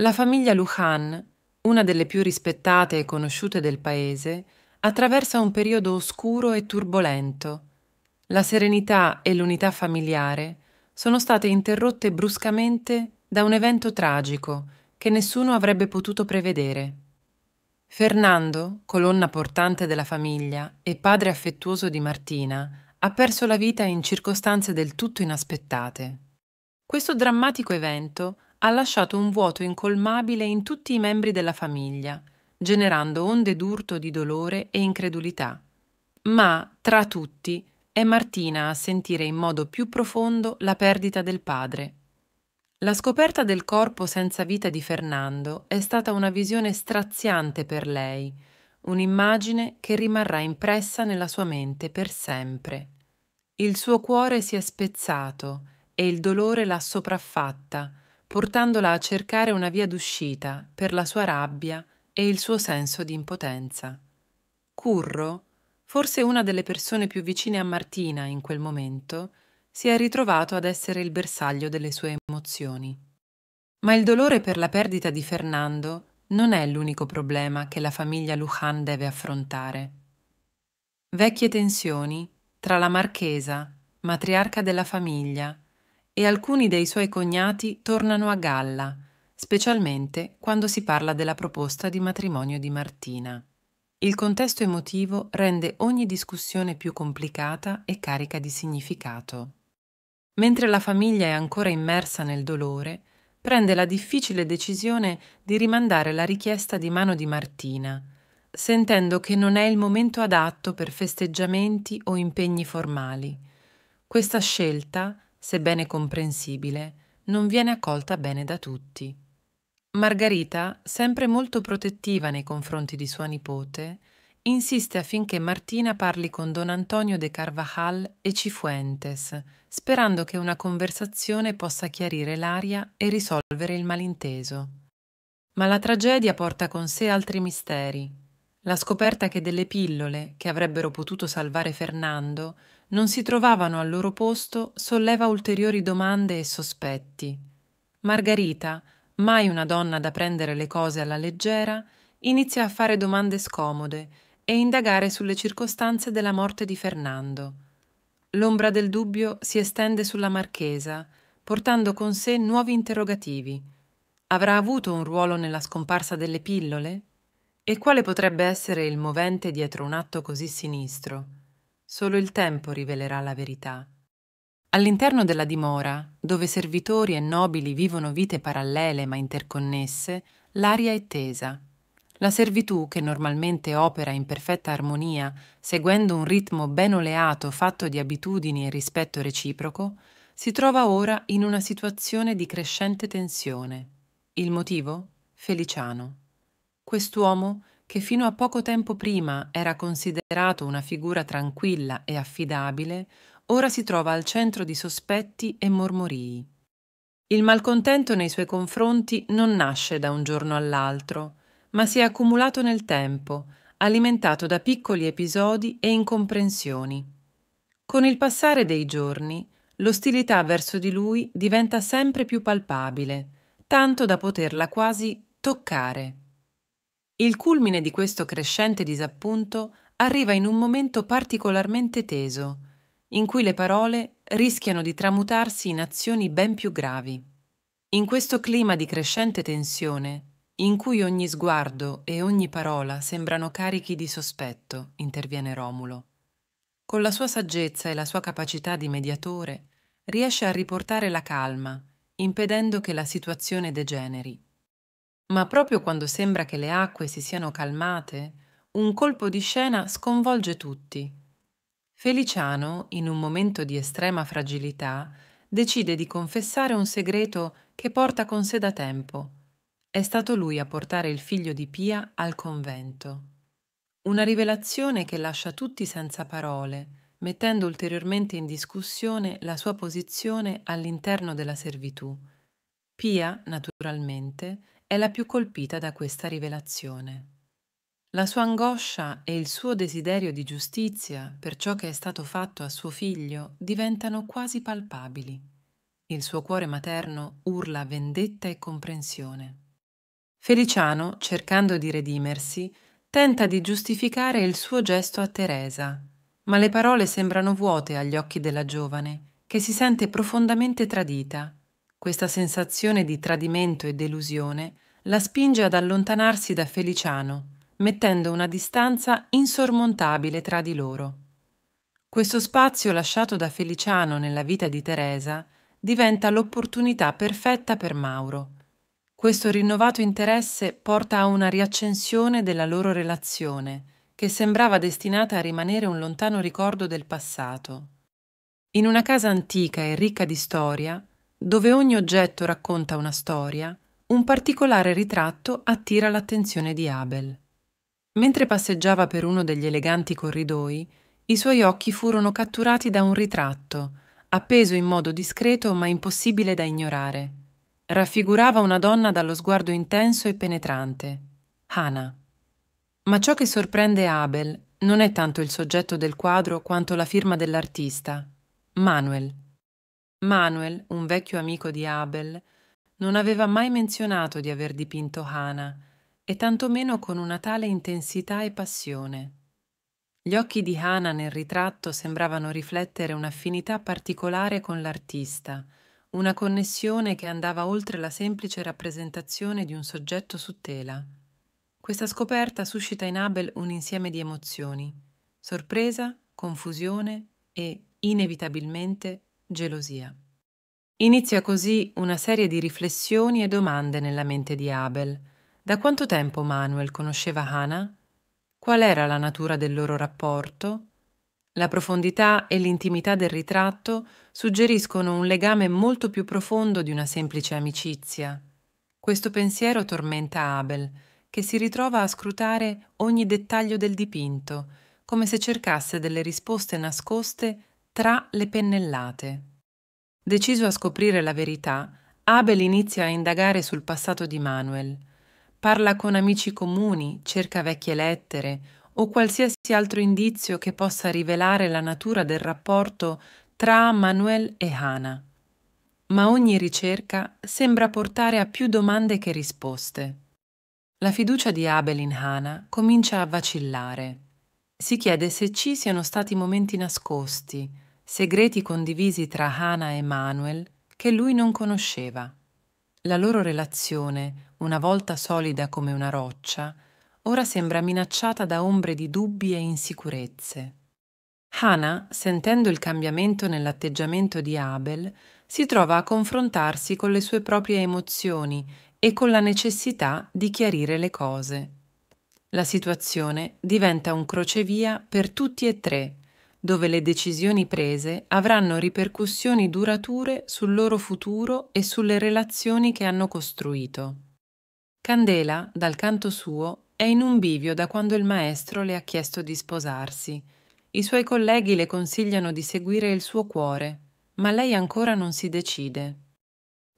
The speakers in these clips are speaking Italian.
La famiglia Lujan, una delle più rispettate e conosciute del paese, attraversa un periodo oscuro e turbolento. La serenità e l'unità familiare sono state interrotte bruscamente da un evento tragico che nessuno avrebbe potuto prevedere. Fernando, colonna portante della famiglia e padre affettuoso di Martina, ha perso la vita in circostanze del tutto inaspettate. Questo drammatico evento ha lasciato un vuoto incolmabile in tutti i membri della famiglia, generando onde d'urto di dolore e incredulità. Ma, tra tutti, è Martina a sentire in modo più profondo la perdita del padre. La scoperta del corpo senza vita di Fernando è stata una visione straziante per lei, un'immagine che rimarrà impressa nella sua mente per sempre. Il suo cuore si è spezzato e il dolore l'ha sopraffatta, portandola a cercare una via d'uscita per la sua rabbia e il suo senso di impotenza. Curro, forse una delle persone più vicine a Martina in quel momento, si è ritrovato ad essere il bersaglio delle sue emozioni. Ma il dolore per la perdita di Fernando non è l'unico problema che la famiglia Lujan deve affrontare. Vecchie tensioni tra la marchesa, matriarca della famiglia, e alcuni dei suoi cognati tornano a galla, specialmente quando si parla della proposta di matrimonio di Martina. Il contesto emotivo rende ogni discussione più complicata e carica di significato. Mentre la famiglia è ancora immersa nel dolore, prende la difficile decisione di rimandare la richiesta di mano di Martina, sentendo che non è il momento adatto per festeggiamenti o impegni formali. Questa scelta sebbene comprensibile, non viene accolta bene da tutti. Margherita, sempre molto protettiva nei confronti di sua nipote, insiste affinché Martina parli con don Antonio de Carvajal e Cifuentes, sperando che una conversazione possa chiarire l'aria e risolvere il malinteso. Ma la tragedia porta con sé altri misteri. La scoperta che delle pillole, che avrebbero potuto salvare Fernando, non si trovavano al loro posto solleva ulteriori domande e sospetti. Margarita, mai una donna da prendere le cose alla leggera, inizia a fare domande scomode e indagare sulle circostanze della morte di Fernando. L'ombra del dubbio si estende sulla marchesa, portando con sé nuovi interrogativi. Avrà avuto un ruolo nella scomparsa delle pillole? E quale potrebbe essere il movente dietro un atto così sinistro? Solo il tempo rivelerà la verità. All'interno della dimora, dove servitori e nobili vivono vite parallele ma interconnesse, l'aria è tesa. La servitù, che normalmente opera in perfetta armonia, seguendo un ritmo ben oleato fatto di abitudini e rispetto reciproco, si trova ora in una situazione di crescente tensione. Il motivo? Feliciano. Quest'uomo che fino a poco tempo prima era considerato una figura tranquilla e affidabile, ora si trova al centro di sospetti e mormorii. Il malcontento nei suoi confronti non nasce da un giorno all'altro, ma si è accumulato nel tempo, alimentato da piccoli episodi e incomprensioni. Con il passare dei giorni, l'ostilità verso di lui diventa sempre più palpabile, tanto da poterla quasi toccare. Il culmine di questo crescente disappunto arriva in un momento particolarmente teso, in cui le parole rischiano di tramutarsi in azioni ben più gravi. In questo clima di crescente tensione, in cui ogni sguardo e ogni parola sembrano carichi di sospetto, interviene Romulo. Con la sua saggezza e la sua capacità di mediatore, riesce a riportare la calma, impedendo che la situazione degeneri. Ma proprio quando sembra che le acque si siano calmate, un colpo di scena sconvolge tutti. Feliciano, in un momento di estrema fragilità, decide di confessare un segreto che porta con sé da tempo. È stato lui a portare il figlio di Pia al convento. Una rivelazione che lascia tutti senza parole, mettendo ulteriormente in discussione la sua posizione all'interno della servitù. Pia, naturalmente, è la più colpita da questa rivelazione. La sua angoscia e il suo desiderio di giustizia per ciò che è stato fatto a suo figlio diventano quasi palpabili. Il suo cuore materno urla vendetta e comprensione. Feliciano, cercando di redimersi, tenta di giustificare il suo gesto a Teresa, ma le parole sembrano vuote agli occhi della giovane, che si sente profondamente tradita questa sensazione di tradimento e delusione la spinge ad allontanarsi da Feliciano, mettendo una distanza insormontabile tra di loro. Questo spazio lasciato da Feliciano nella vita di Teresa diventa l'opportunità perfetta per Mauro. Questo rinnovato interesse porta a una riaccensione della loro relazione, che sembrava destinata a rimanere un lontano ricordo del passato. In una casa antica e ricca di storia, dove ogni oggetto racconta una storia, un particolare ritratto attira l'attenzione di Abel. Mentre passeggiava per uno degli eleganti corridoi, i suoi occhi furono catturati da un ritratto, appeso in modo discreto ma impossibile da ignorare. Raffigurava una donna dallo sguardo intenso e penetrante, Hannah. Ma ciò che sorprende Abel non è tanto il soggetto del quadro quanto la firma dell'artista, Manuel Manuel, un vecchio amico di Abel, non aveva mai menzionato di aver dipinto Hana, e tantomeno con una tale intensità e passione. Gli occhi di Hana nel ritratto sembravano riflettere un'affinità particolare con l'artista, una connessione che andava oltre la semplice rappresentazione di un soggetto su tela. Questa scoperta suscita in Abel un insieme di emozioni, sorpresa, confusione e, inevitabilmente, gelosia. Inizia così una serie di riflessioni e domande nella mente di Abel. Da quanto tempo Manuel conosceva Hannah? Qual era la natura del loro rapporto? La profondità e l'intimità del ritratto suggeriscono un legame molto più profondo di una semplice amicizia. Questo pensiero tormenta Abel, che si ritrova a scrutare ogni dettaglio del dipinto, come se cercasse delle risposte nascoste tra le pennellate. Deciso a scoprire la verità, Abel inizia a indagare sul passato di Manuel. Parla con amici comuni, cerca vecchie lettere o qualsiasi altro indizio che possa rivelare la natura del rapporto tra Manuel e Hannah. Ma ogni ricerca sembra portare a più domande che risposte. La fiducia di Abel in Hannah comincia a vacillare. Si chiede se ci siano stati momenti nascosti, segreti condivisi tra Hannah e Manuel che lui non conosceva. La loro relazione, una volta solida come una roccia, ora sembra minacciata da ombre di dubbi e insicurezze. Hannah, sentendo il cambiamento nell'atteggiamento di Abel, si trova a confrontarsi con le sue proprie emozioni e con la necessità di chiarire le cose. La situazione diventa un crocevia per tutti e tre dove le decisioni prese avranno ripercussioni durature sul loro futuro e sulle relazioni che hanno costruito. Candela, dal canto suo, è in un bivio da quando il maestro le ha chiesto di sposarsi. I suoi colleghi le consigliano di seguire il suo cuore, ma lei ancora non si decide.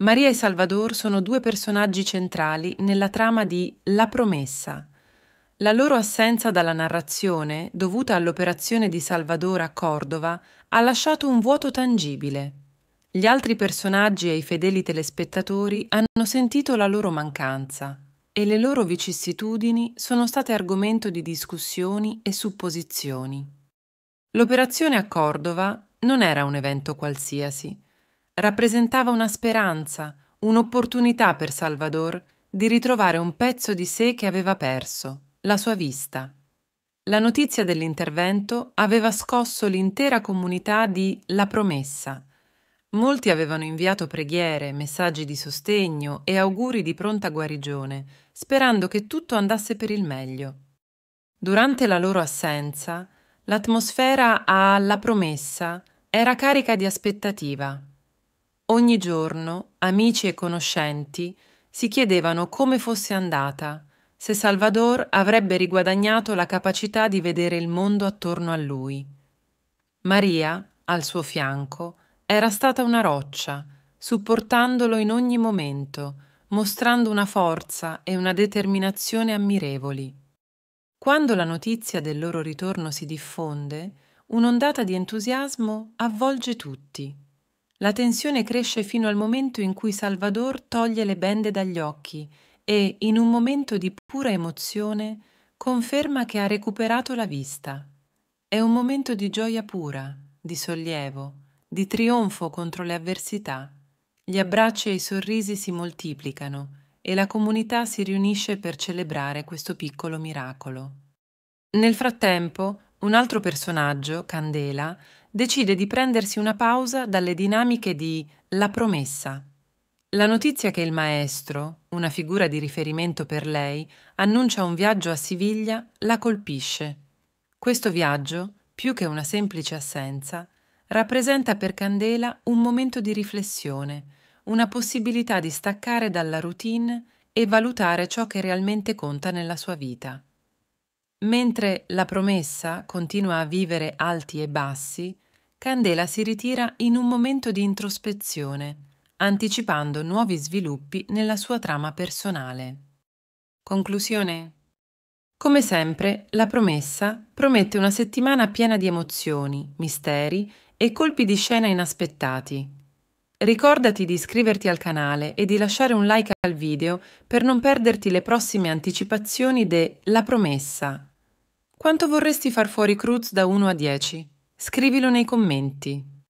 Maria e Salvador sono due personaggi centrali nella trama di La promessa la loro assenza dalla narrazione, dovuta all'operazione di Salvador a Cordova, ha lasciato un vuoto tangibile. Gli altri personaggi e i fedeli telespettatori hanno sentito la loro mancanza e le loro vicissitudini sono state argomento di discussioni e supposizioni. L'operazione a Cordova non era un evento qualsiasi, rappresentava una speranza, un'opportunità per Salvador di ritrovare un pezzo di sé che aveva perso la sua vista. La notizia dell'intervento aveva scosso l'intera comunità di La Promessa. Molti avevano inviato preghiere, messaggi di sostegno e auguri di pronta guarigione, sperando che tutto andasse per il meglio. Durante la loro assenza, l'atmosfera a La Promessa era carica di aspettativa. Ogni giorno amici e conoscenti si chiedevano come fosse andata se Salvador avrebbe riguadagnato la capacità di vedere il mondo attorno a lui. Maria, al suo fianco, era stata una roccia, supportandolo in ogni momento, mostrando una forza e una determinazione ammirevoli. Quando la notizia del loro ritorno si diffonde, un'ondata di entusiasmo avvolge tutti. La tensione cresce fino al momento in cui Salvador toglie le bende dagli occhi e, in un momento di pura emozione, conferma che ha recuperato la vista. È un momento di gioia pura, di sollievo, di trionfo contro le avversità. Gli abbracci e i sorrisi si moltiplicano e la comunità si riunisce per celebrare questo piccolo miracolo. Nel frattempo, un altro personaggio, Candela, decide di prendersi una pausa dalle dinamiche di La promessa la notizia che il maestro, una figura di riferimento per lei, annuncia un viaggio a Siviglia la colpisce. Questo viaggio, più che una semplice assenza, rappresenta per Candela un momento di riflessione, una possibilità di staccare dalla routine e valutare ciò che realmente conta nella sua vita. Mentre la promessa continua a vivere alti e bassi, Candela si ritira in un momento di introspezione anticipando nuovi sviluppi nella sua trama personale. Conclusione? Come sempre, la promessa promette una settimana piena di emozioni, misteri e colpi di scena inaspettati. Ricordati di iscriverti al canale e di lasciare un like al video per non perderti le prossime anticipazioni de La promessa. Quanto vorresti far fuori Cruz da 1 a 10? Scrivilo nei commenti.